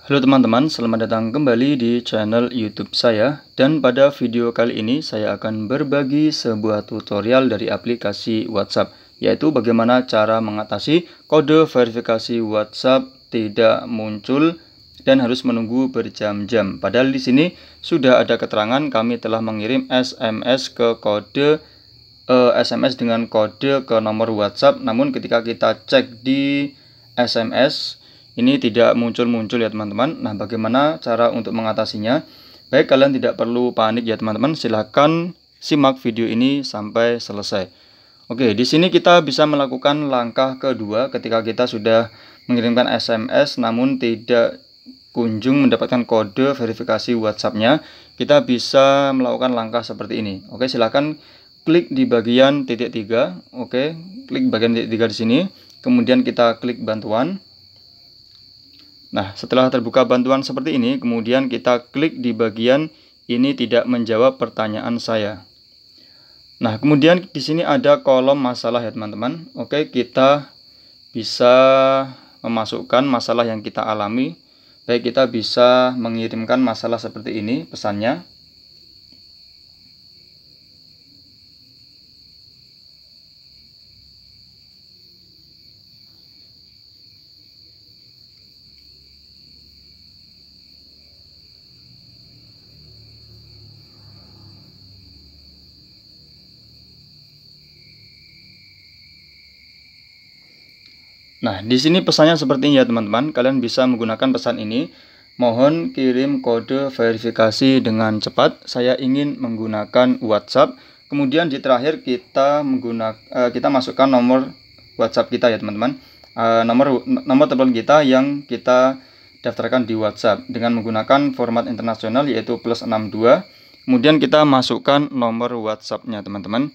Halo teman-teman, selamat datang kembali di channel YouTube saya. Dan pada video kali ini saya akan berbagi sebuah tutorial dari aplikasi WhatsApp, yaitu bagaimana cara mengatasi kode verifikasi WhatsApp tidak muncul dan harus menunggu berjam-jam. Padahal di sini sudah ada keterangan kami telah mengirim SMS ke kode SMS eh, dengan kode ke nomor WhatsApp, namun ketika kita cek di SMS ini tidak muncul-muncul ya teman-teman. Nah, bagaimana cara untuk mengatasinya? Baik, kalian tidak perlu panik ya teman-teman. Silahkan simak video ini sampai selesai. Oke, di sini kita bisa melakukan langkah kedua ketika kita sudah mengirimkan SMS namun tidak kunjung mendapatkan kode verifikasi WhatsAppnya. kita bisa melakukan langkah seperti ini. Oke, silahkan klik di bagian titik tiga. Oke, klik bagian titik tiga di sini. Kemudian kita klik bantuan. Nah, setelah terbuka bantuan seperti ini, kemudian kita klik di bagian ini tidak menjawab pertanyaan saya. Nah, kemudian di sini ada kolom masalah ya teman-teman. Oke, kita bisa memasukkan masalah yang kita alami. Baik, kita bisa mengirimkan masalah seperti ini pesannya. Nah, di sini pesannya seperti ini ya teman-teman. Kalian bisa menggunakan pesan ini. Mohon kirim kode verifikasi dengan cepat. Saya ingin menggunakan WhatsApp. Kemudian di terakhir kita menggunakan eh, kita masukkan nomor WhatsApp kita ya teman-teman. Eh, nomor nomor telepon kita yang kita daftarkan di WhatsApp dengan menggunakan format internasional yaitu plus 62. Kemudian kita masukkan nomor WhatsApp-nya teman-teman.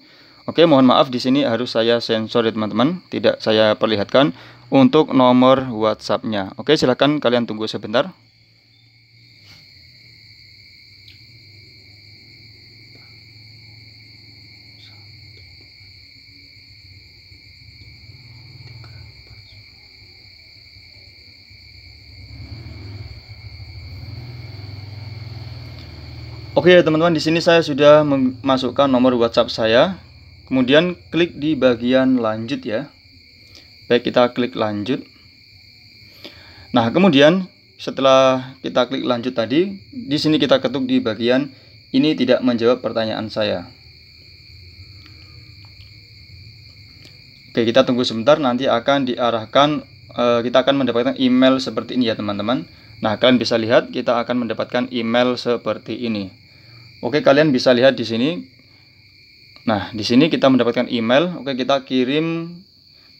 Oke, mohon maaf di sini harus saya sensor ya teman-teman, tidak saya perlihatkan untuk nomor WhatsAppnya. Oke, silahkan kalian tunggu sebentar. Oke teman-teman, di sini saya sudah memasukkan nomor WhatsApp saya. Kemudian klik di bagian lanjut ya baik kita klik lanjut nah kemudian setelah kita klik lanjut tadi di sini kita ketuk di bagian ini tidak menjawab pertanyaan saya Oke, kita tunggu sebentar nanti akan diarahkan eh, kita akan mendapatkan email seperti ini ya, teman-teman. Nah, kalian bisa lihat kita akan mendapatkan email seperti ini. Oke, kalian bisa lihat di sini. Nah, di sini kita mendapatkan email. Oke, kita kirim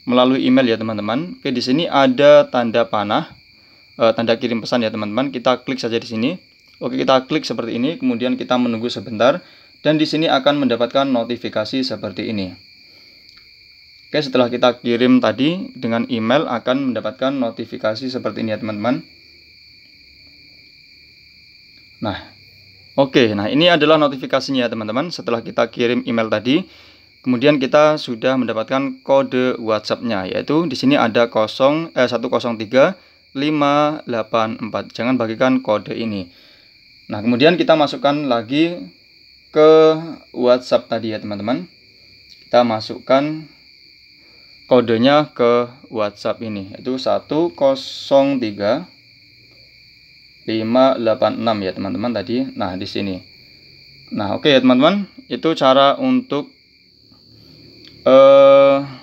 melalui email ya teman-teman. Oke, di sini ada tanda panah, e, tanda kirim pesan ya teman-teman. Kita klik saja di sini. Oke, kita klik seperti ini, kemudian kita menunggu sebentar dan di sini akan mendapatkan notifikasi seperti ini. Oke, setelah kita kirim tadi dengan email akan mendapatkan notifikasi seperti ini ya teman-teman. Nah, oke, nah ini adalah notifikasinya ya teman-teman setelah kita kirim email tadi. Kemudian kita sudah mendapatkan kode WhatsApp-nya yaitu di sini ada 103584. 103 584. Jangan bagikan kode ini. Nah, kemudian kita masukkan lagi ke WhatsApp tadi ya, teman-teman. Kita masukkan kodenya ke WhatsApp ini yaitu 103 586 ya, teman-teman tadi. Nah, di sini. Nah, oke okay, ya, teman-teman. Itu cara untuk 呃。